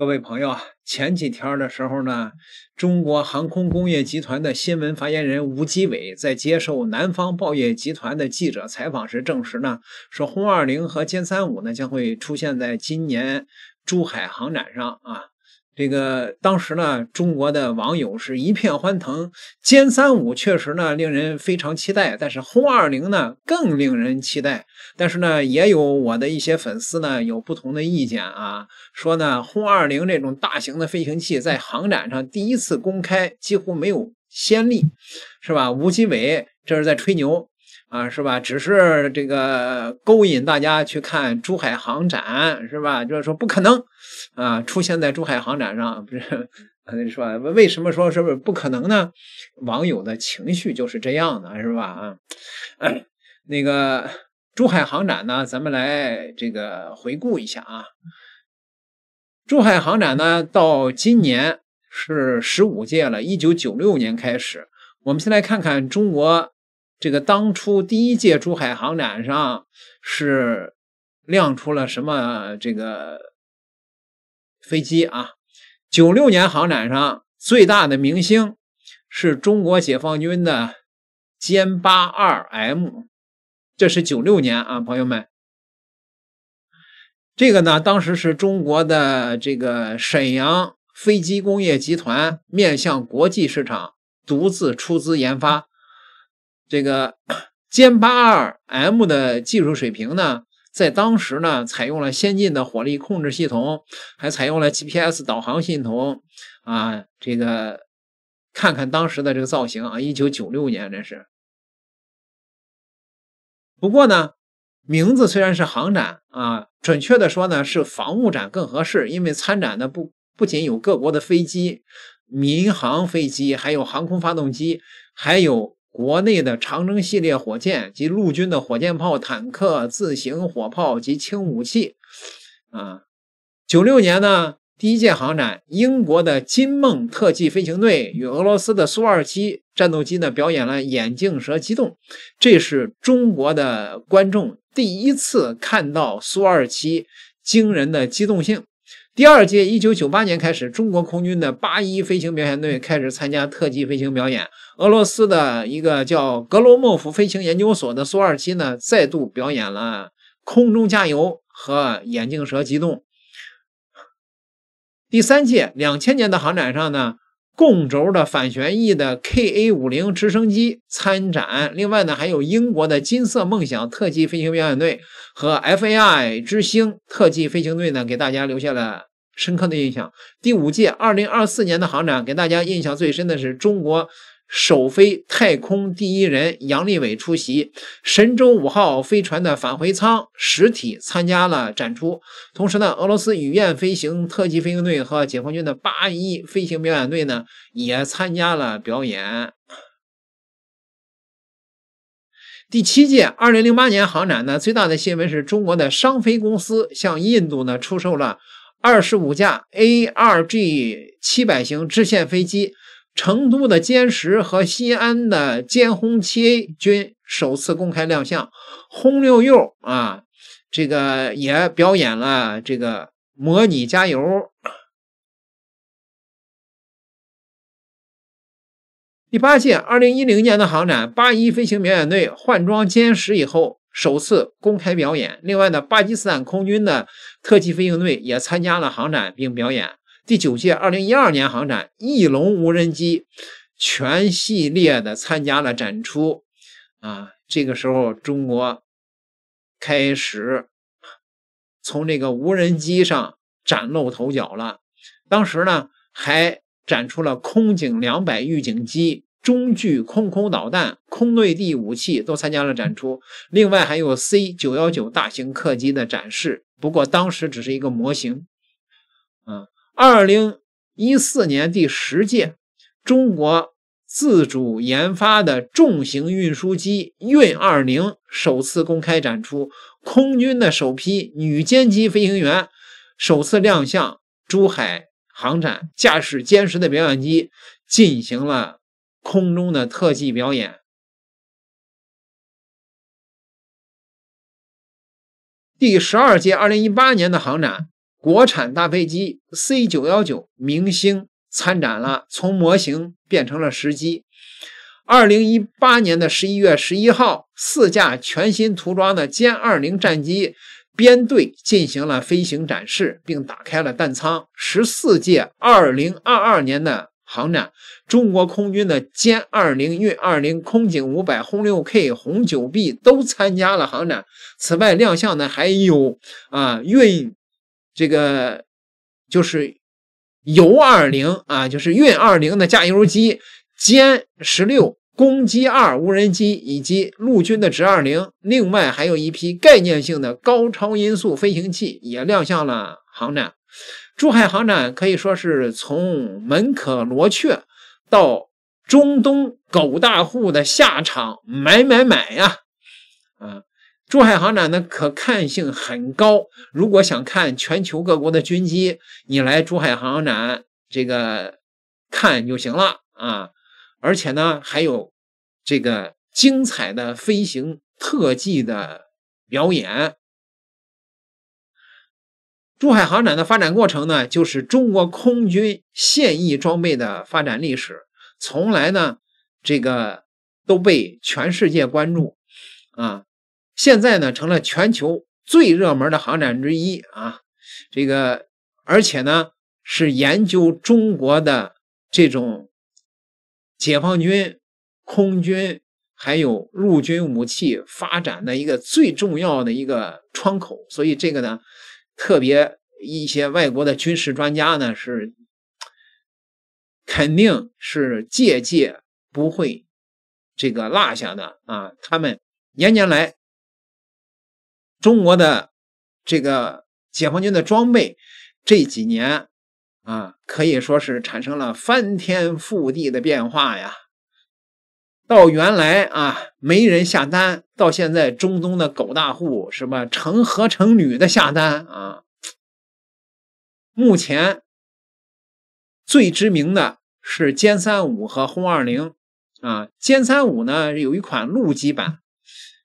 各位朋友，前几天的时候呢，中国航空工业集团的新闻发言人吴基伟在接受南方报业集团的记者采访时证实呢，说轰二零和歼三五呢将会出现在今年珠海航展上啊。这个当时呢，中国的网友是一片欢腾。歼三五确实呢令人非常期待，但是轰二零呢更令人期待。但是呢，也有我的一些粉丝呢有不同的意见啊，说呢轰二零这种大型的飞行器在航展上第一次公开几乎没有先例，是吧？吴基伟这是在吹牛。啊，是吧？只是这个勾引大家去看珠海航展，是吧？就是说不可能，啊，出现在珠海航展上不是？说为什么说是不是不可能呢？网友的情绪就是这样的是吧？啊，那个珠海航展呢，咱们来这个回顾一下啊。珠海航展呢，到今年是十五届了，一九九六年开始，我们先来看看中国。这个当初第一届珠海航展上是亮出了什么这个飞机啊？九六年航展上最大的明星是中国解放军的歼八二 M，这是九六年啊，朋友们。这个呢，当时是中国的这个沈阳飞机工业集团面向国际市场独自出资研发。这个 歼八二 M 的技术水平呢，在当时呢，采用了先进的火力控制系统，还采用了 GPS 导航系统。啊，这个看看当时的这个造型啊，一九九六年这是。不过呢，名字虽然是航展啊，准确的说呢是防务展更合适，因为参展的不不仅有各国的飞机、民航飞机，还有航空发动机，还有。国内的长征系列火箭及陆军的火箭炮、坦克、自行火炮及轻武器，啊，九六年呢第一届航展，英国的金梦特技飞行队与俄罗斯的苏二七战斗机呢表演了眼镜蛇机动，这是中国的观众第一次看到苏二七惊人的机动性。第二届，一九九八年开始，中国空军的八一飞行表演队开始参加特技飞行表演。俄罗斯的一个叫格罗莫夫飞行研究所的苏二七呢，再度表演了空中加油和眼镜蛇机动。第三届，两千年的航展上呢。共轴的反旋翼的 K A 五零直升机参展，另外呢还有英国的金色梦想特技飞行表演队和 F A I 之星特技飞行队呢，给大家留下了深刻的印象。第五届二零二四年的航展，给大家印象最深的是中国。首飞太空第一人杨利伟出席神舟五号飞船的返回舱实体参加了展出。同时呢，俄罗斯雨燕飞行特级飞行队和解放军的八一飞行表演队呢也参加了表演。第七届二零零八年航展呢最大的新闻是中国的商飞公司向印度呢出售了二十五架 A R G 七百型支线飞机。成都的歼十和西安的歼轰七 A 均首次公开亮相，轰六 U 啊，这个也表演了这个模拟加油。第八届二零一零年的航展，八一飞行表演队换装歼十以后首次公开表演。另外呢，巴基斯坦空军的特技飞行队也参加了航展并表演。第九届二零一二年航展，翼龙无人机全系列的参加了展出，啊，这个时候中国开始从这个无人机上崭露头角了。当时呢，还展出了空警两百预警机、中距空空导弹、空对地武器都参加了展出，另外还有 C 九幺九大型客机的展示，不过当时只是一个模型。二零一四年第十届中国自主研发的重型运输机运二零首次公开展出，空军的首批女歼击飞行员首次亮相珠海航展，驾驶歼十的表演机进行了空中的特技表演。第十二届二零一八年的航展。国产大飞机 C 九幺九明星参展了，从模型变成了实机。二零一八年的十一月十一号，四架全新涂装的歼二零战机编队进行了飞行展示，并打开了弹舱。十四届二零二二年的航展，中国空军的歼二零、运二零、空警五百、轰六 K、轰九 B 都参加了航展。此外亮相的还有啊运。这个就是油二零啊，就是运二零的加油机，歼十六、攻击二无人机以及陆军的直二零，另外还有一批概念性的高超音速飞行器也亮相了航展。珠海航展可以说是从门可罗雀到中东狗大户的下场买买买呀，啊。珠海航展的可看性很高，如果想看全球各国的军机，你来珠海航展这个看就行了啊！而且呢，还有这个精彩的飞行特技的表演。珠海航展的发展过程呢，就是中国空军现役装备的发展历史，从来呢，这个都被全世界关注啊。现在呢，成了全球最热门的航展之一啊，这个而且呢，是研究中国的这种解放军空军还有陆军武器发展的一个最重要的一个窗口，所以这个呢，特别一些外国的军事专家呢，是肯定是借鉴不会这个落下的啊，他们年年来。中国的这个解放军的装备这几年啊，可以说是产生了翻天覆地的变化呀。到原来啊没人下单，到现在中东的狗大户什么成何成女的下单啊。目前最知名的是歼三五和轰二零啊，歼三五呢有一款陆基版，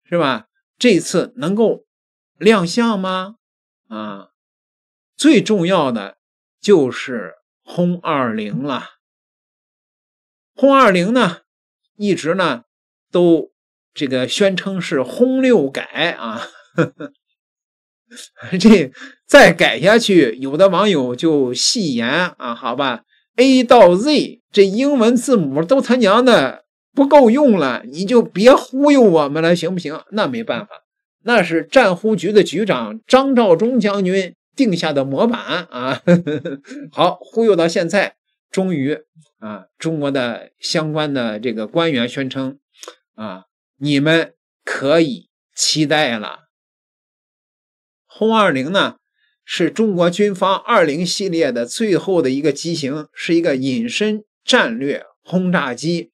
是吧？这次能够。亮相吗？啊，最重要的就是轰二零了。轰二零呢，一直呢都这个宣称是轰六改啊。这再改下去，有的网友就戏言啊，好吧，A 到 Z 这英文字母都他娘的不够用了，你就别忽悠我们了，行不行？那没办法。那是战忽局的局长张召忠将军定下的模板啊，呵呵。好忽悠到现在，终于啊，中国的相关的这个官员宣称啊，你们可以期待了。轰二零呢，是中国军方二零系列的最后的一个机型，是一个隐身战略轰炸机，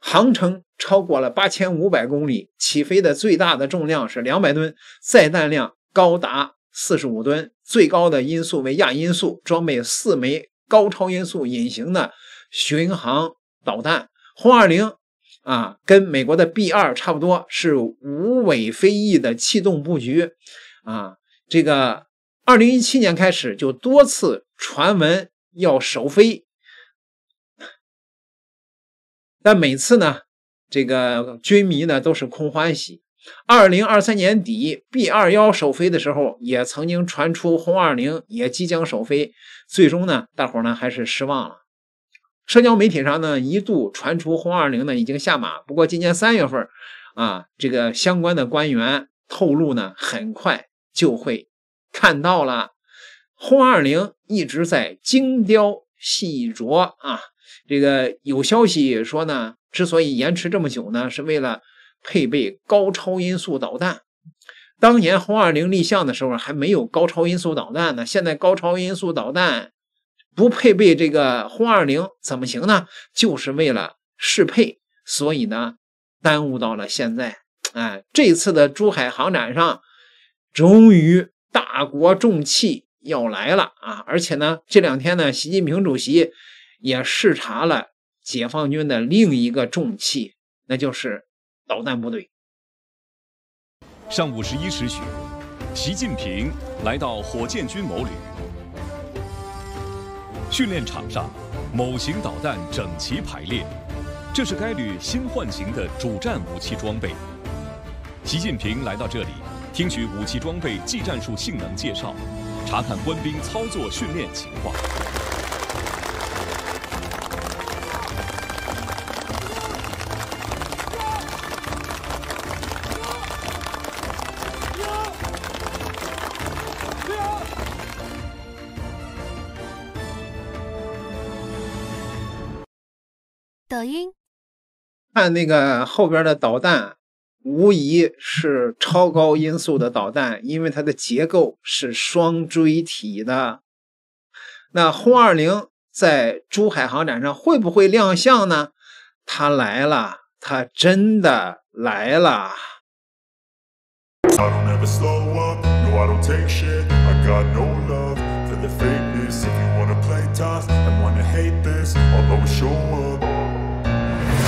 航程。超过了八千五百公里，起飞的最大的重量是两百吨，载弹量高达四十五吨，最高的音速为亚音速，装备四枚高超音速隐形的巡航导弹。轰二零啊，跟美国的 B 二差不多，是无尾飞翼的气动布局啊。这个二零一七年开始就多次传闻要首飞，但每次呢？这个军迷呢都是空欢喜。二零二三年底，B 二幺首飞的时候，也曾经传出轰二零也即将首飞，最终呢，大伙呢还是失望了。社交媒体上呢，一度传出轰二零呢已经下马，不过今年三月份啊，这个相关的官员透露呢，很快就会看到了。轰二零一直在精雕细琢啊，这个有消息说呢。之所以延迟这么久呢，是为了配备高超音速导弹。当年轰二零立项的时候还没有高超音速导弹呢，现在高超音速导弹不配备这个轰二零怎么行呢？就是为了适配，所以呢耽误到了现在。哎，这次的珠海航展上，终于大国重器要来了啊！而且呢，这两天呢，习近平主席也视察了。解放军的另一个重器，那就是导弹部队。上午十一时许，习近平来到火箭军某旅训练场上，某型导弹整齐排列，这是该旅新换型的主战武器装备。习近平来到这里，听取武器装备技战术性能介绍，查看官兵操作训练情况。抖音，看那个后边的导弹，无疑是超高音速的导弹，因为它的结构是双锥体的。那轰二零在珠海航展上会不会亮相呢？它来了，它真的来了。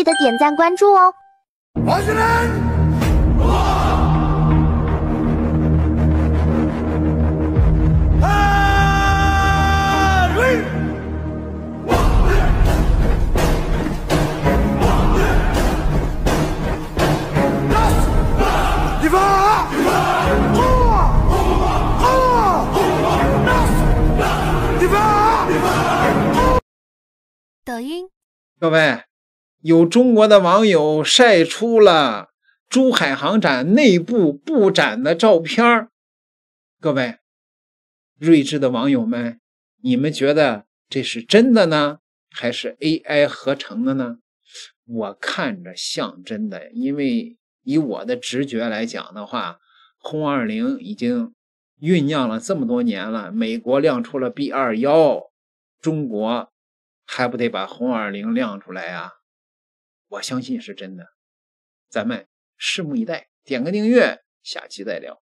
记得点赞关注哦！啊！抖音，各位。有中国的网友晒出了珠海航展内部布展的照片各位睿智的网友们，你们觉得这是真的呢，还是 AI 合成的呢？我看着像真的，因为以我的直觉来讲的话，轰二零已经酝酿了这么多年了，美国亮出了 B 二幺，中国还不得把轰二零亮出来呀？我相信是真的，咱们拭目以待。点个订阅，下期再聊。